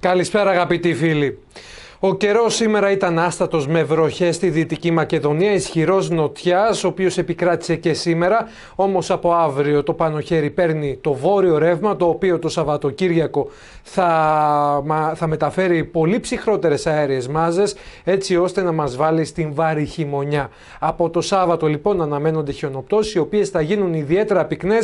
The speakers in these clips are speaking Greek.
Καλησπέρα αγαπητοί φίλοι. Ο καιρός σήμερα ήταν άστατος με βροχές στη Δυτική Μακεδονία, ισχυρός νοτιάς, ο οποίος επικράτησε και σήμερα. Όμως από αύριο το πάνω χέρι παίρνει το βόρειο ρεύμα, το οποίο το Σαββατοκύριακο θα, θα μεταφέρει πολύ ψυχρότερες αέριες μάζες, έτσι ώστε να μας βάλει στην βάρη χειμωνιά. Από το Σάββατο λοιπόν αναμένονται χιονοπτώσεις, οι οποίες θα γίνουν ιδιαίτερα πυκνές.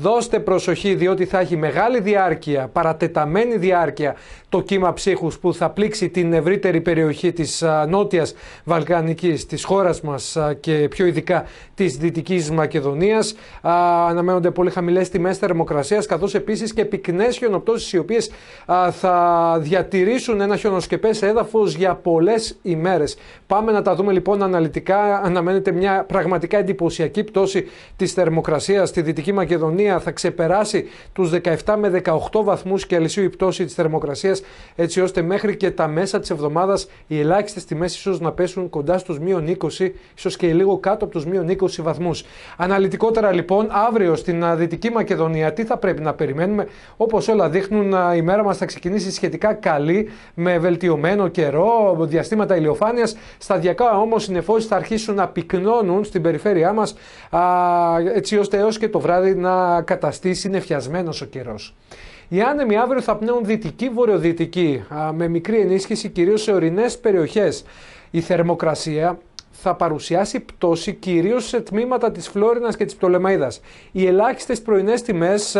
Δώστε προσοχή, διότι θα έχει μεγάλη διάρκεια, παρατεταμένη διάρκεια το κύμα ψύχους που θα πλήξει την ευρωπαϊκή ευρύτερη περιοχή της νότιας Βαλκανικής της χώρας μας και πιο ειδικά της Δυτικής Μακεδονίας. Αναμένονται πολύ χαμηλές τιμές θερμοκρασίας καθώς επίσης και πυκνές χιονοπτώσεις οι οποίες θα διατηρήσουν ένα χιονοσκεπές έδαφος για πολλές ημέρες. Πάμε να τα δούμε λοιπόν αναλυτικά. Αναμένεται μια πραγματικά εντυπωσιακή πτώση της θερμοκρασίας στη Δυτική Μακεδονία. Θα ξεπεράσει τους 17 με 18 βαθμούς Κελσίου η πτώση της θερμοκρασίας έτσι ώστε μέχρι και τα μέσα της εβδομάδας οι ελάχιστες τιμές ίσως να πέσουν κοντά στους μείον 20, ίσως και λίγο κάτω από τους μείον 20 βαθμούς. Αναλυτικότερα λοιπόν, αύριο στην Δυτική Μακεδονία, τι θα πρέπει να περιμένουμε. Όπως όλα δείχνουν, η μέρα μας θα ξεκινήσει σχετικά καλή, με βελτιωμένο καιρό, διαστήματα ηλιοφάνειας. Σταδιακά όμως οι νεφώσει θα αρχίσουν να πυκνώνουν στην περιφέρειά μας, έτσι ώστε έως και το βράδυ να καταστήσει νεφιασμένος ο καιρός. Οι άνεμοι αύριο θα πνέουν δυτική-βορειοδυτική με μικρή ενίσχυση κυρίως σε ορεινές περιοχές. Η θερμοκρασία θα παρουσιάσει πτώση κυρίως σε τμήματα της Φλόρινας και της Πτολεμαϊδας. Οι ελάχιστες πρωινές τιμές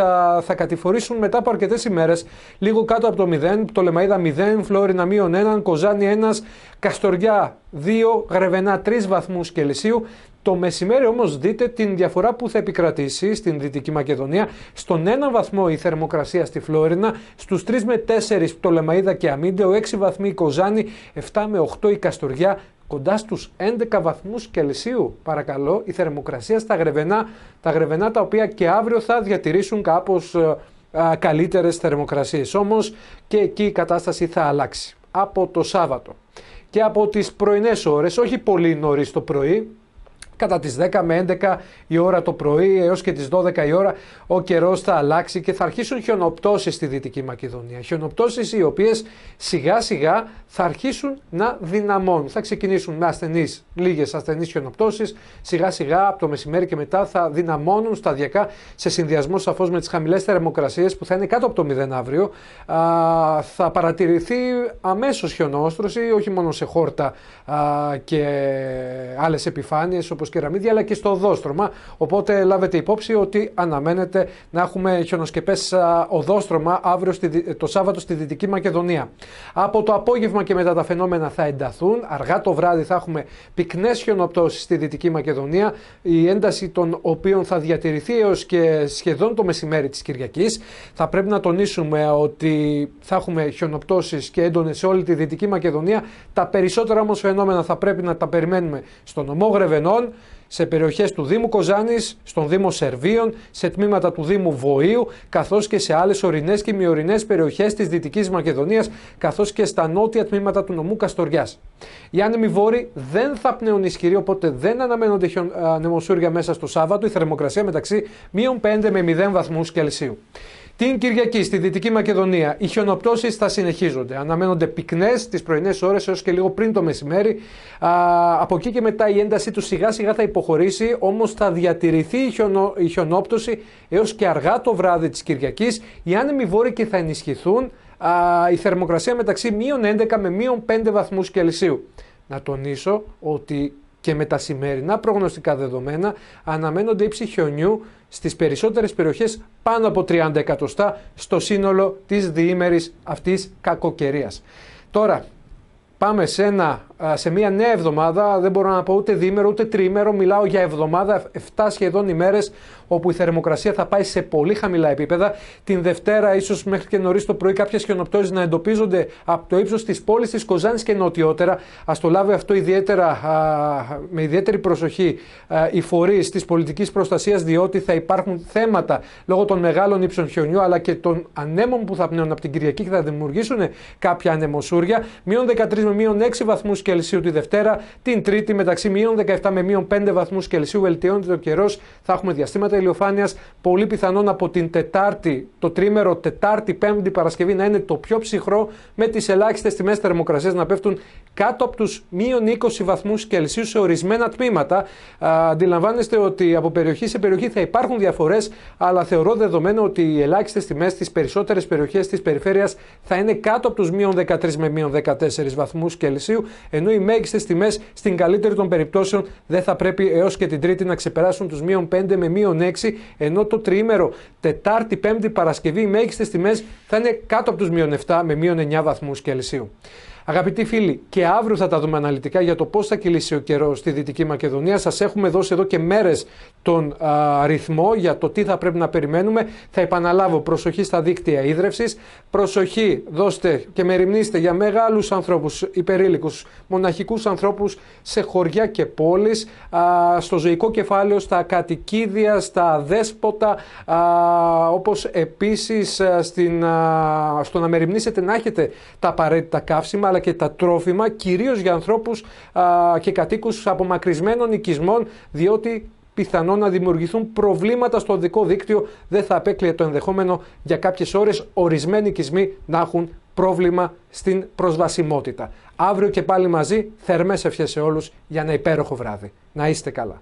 θα κατηφορήσουν μετά από αρκετές ημέρες λίγο κάτω από το 0, Πτολεμαϊδα 0, Φλόρινα μείον 1, Κοζάνη 1, Καστοριά 2, Γρεβενά 3 βαθμούς Κελσίου το μεσημέρι όμως δείτε την διαφορά που θα επικρατήσει στην Δυτική Μακεδονία. Στον ένα βαθμό η θερμοκρασία στη Φλόρινα, στους 3 με 4 Πτολεμαίδα και Αμίντεο, 6 βαθμοί η Κοζάνη, 7 με 8 η Καστοριά, κοντά στους 11 βαθμούς Κελσίου. Παρακαλώ, η θερμοκρασία στα γρεβενά, τα γρεβενά τα οποία και αύριο θα διατηρήσουν κάπως καλύτερε καλύτερες θερμοκρασίες. Όμως και εκεί η κατάσταση θα αλλάξει από το Σάββατο. Και από τις πρωινές ώρες, όχι πολύ νωρίς το πρωί, κατά τις 10 με 11 η ώρα το πρωί έως και τις 12 η ώρα ο καιρός θα αλλάξει και θα αρχίσουν χιονοπτώσεις στη Δυτική Μακεδονία. Χιονοπτώσεις οι οποίες σιγά σιγά θα αρχίσουν να δυναμώνουν. Θα ξεκινήσουν με ασθενείς, λίγες ασθενείς χιονοπτώσεις, σιγά σιγά από το μεσημέρι και μετά θα δυναμώνουν σταδιακά σε συνδυασμό σαφώς με τις χαμηλές θερμοκρασίες που θα είναι κάτω από το 0 αύριο. Α, θα παρατηρηθεί αμέσως χιονόστρωση, όχι μόνο σε χόρτα α, και άλλες επιφάνειες όπως κεραμίδια αλλά και στο οδόστρωμα. Οπότε λάβετε υπόψη ότι αναμένεται να έχουμε χιονοσκεπές οδόστρωμα αύριο το Σάββατο στη Δυτική Μακεδονία. Από το απόγευμα και μετά τα φαινόμενα θα ενταθούν. Αργά το βράδυ θα έχουμε πυκνές χιονοπτώσεις στη Δυτική Μακεδονία, η ένταση των οποίων θα διατηρηθεί έως και σχεδόν το μεσημέρι της Κυριακής. Θα πρέπει να τονίσουμε ότι θα έχουμε χιονοπτώσεις και έντονες σε όλη τη Δυτική Μακεδονία. Τα περισσότερα όμως φαινόμενα θα πρέπει να τα περιμένουμε στο νομό σε περιοχές του Δήμου Κοζάνης, στον Δήμο Σερβίων, σε τμήματα του Δήμου Βοίου, καθώς και σε άλλες ορεινές και μειορεινές περιοχές της Δυτικής Μακεδονίας, καθώς και στα νότια τμήματα του νομού Καστοριάς. Οι άνεμοι βόρειοι δεν θα πνέουν ισχυροί, οπότε δεν αναμένονται ε, νεμοσούρια μέσα στο Σάββατο. Η θερμοκρασία μεταξύ μείων 5 με 0 βαθμούς Κελσίου. Την Κυριακή στη Δυτική Μακεδονία οι χιονοπτώσεις θα συνεχίζονται. Αναμένονται πυκνές τις πρωινές ώρες έως και λίγο πριν το μεσημέρι. Α, από εκεί και μετά η έντασή τους σιγά σιγά θα υποχωρήσει, όμως θα διατηρηθεί η, χιονο, χιονόπτωση έως και αργά το βράδυ της Κυριακής. Οι άνεμοι και θα ενισχυθούν η θερμοκρασία μεταξύ μείον 11 με μείον 5 βαθμούς Κελσίου. Να τονίσω ότι και με τα σημερινά προγνωστικά δεδομένα αναμένονται ύψη χιονιού στις περισσότερες περιοχές πάνω από 30 εκατοστά στο σύνολο της διήμερης αυτής κακοκαιρίας. Τώρα πάμε σε ένα σε μία νέα εβδομάδα, δεν μπορώ να πω ούτε δίμερο ούτε τρίμερο, μιλάω για εβδομάδα, 7 σχεδόν ημέρες, όπου η θερμοκρασία θα πάει σε πολύ χαμηλά επίπεδα. Την Δευτέρα, ίσως μέχρι και νωρίς το πρωί, κάποιες χιονοπτώσεις να εντοπίζονται από το ύψος της πόλης της Κοζάνης και νοτιότερα. Ας το λάβει αυτό ιδιαίτερα, με ιδιαίτερη προσοχή οι φορείς της πολιτικής προστασίας, διότι θα υπάρχουν θέματα λόγω των μεγάλων ύψων χιονιού αλλά και των ανέμων που θα πνέουν από την Κυριακή και θα δημιουργήσουν κάποια ανεμοσούρια. Μείον 13 με μείον 6 βαθμούς Κελσίου τη Δευτέρα. Την Τρίτη μεταξύ μείον 17 με μείον 5 βαθμούς Κελσίου βελτιώνεται ο καιρός. Θα έχουμε διαστήματα ηλιοφάνειας. Πολύ πιθανόν από την Τετάρτη, το τρίμερο Τετάρτη, Πέμπτη, Παρασκευή να είναι το πιο ψυχρό με τις ελάχιστες τιμές θερμοκρασίας να πέφτουν κάτω από τους μείον 20 βαθμούς Κελσίου σε ορισμένα τμήματα. Α, αντιλαμβάνεστε ότι από περιοχή σε περιοχή θα υπάρχουν διαφορές, αλλά θεωρώ δεδομένο ότι οι ελάχιστες τιμές στις περισσότερες περιοχές της περιφέρειας θα είναι κάτω από τους μείον 13 με μείον 14 βαθμούς Κελσίου ενώ οι μέγιστες τιμές στην καλύτερη των περιπτώσεων δεν θα πρέπει έως και την Τρίτη να ξεπεράσουν τους μείον 5 με μείον 6, ενώ το τριήμερο Τετάρτη, Πέμπτη, Παρασκευή οι μέγιστες τιμές θα είναι κάτω από τους μείον 7 με μείον 9 βαθμούς Κελσίου. Αγαπητοί φίλοι, και αύριο θα τα δούμε αναλυτικά για το πώς θα κυλήσει ο καιρός στη Δυτική Μακεδονία. Σας έχουμε δώσει εδώ και μέρες τον ρυθμό για το τι θα πρέπει να περιμένουμε. Θα επαναλάβω: προσοχή στα δίκτυα ίδρυυση, προσοχή δώστε και μεριμνήστε για μεγάλους ανθρώπους, υπερήλικους, μοναχικούς ανθρώπους σε χωριά και πόλεις, στο ζωικό κεφάλαιο, στα κατοικίδια, στα δέσποτα, όπως επίσης στο να μεριμνήσετε να έχετε τα απαραίτητα καύσιμα και τα τρόφιμα, κυρίως για ανθρώπους και κατοίκους απομακρυσμένων οικισμών, διότι πιθανόν να δημιουργηθούν προβλήματα στο δικό δίκτυο. Δεν θα απέκλειε το ενδεχόμενο για κάποιες ώρες ορισμένοι οικισμοί να έχουν πρόβλημα στην προσβασιμότητα. Αύριο και πάλι μαζί, θερμές ευχές σε όλους για ένα υπέροχο βράδυ. Να είστε καλά.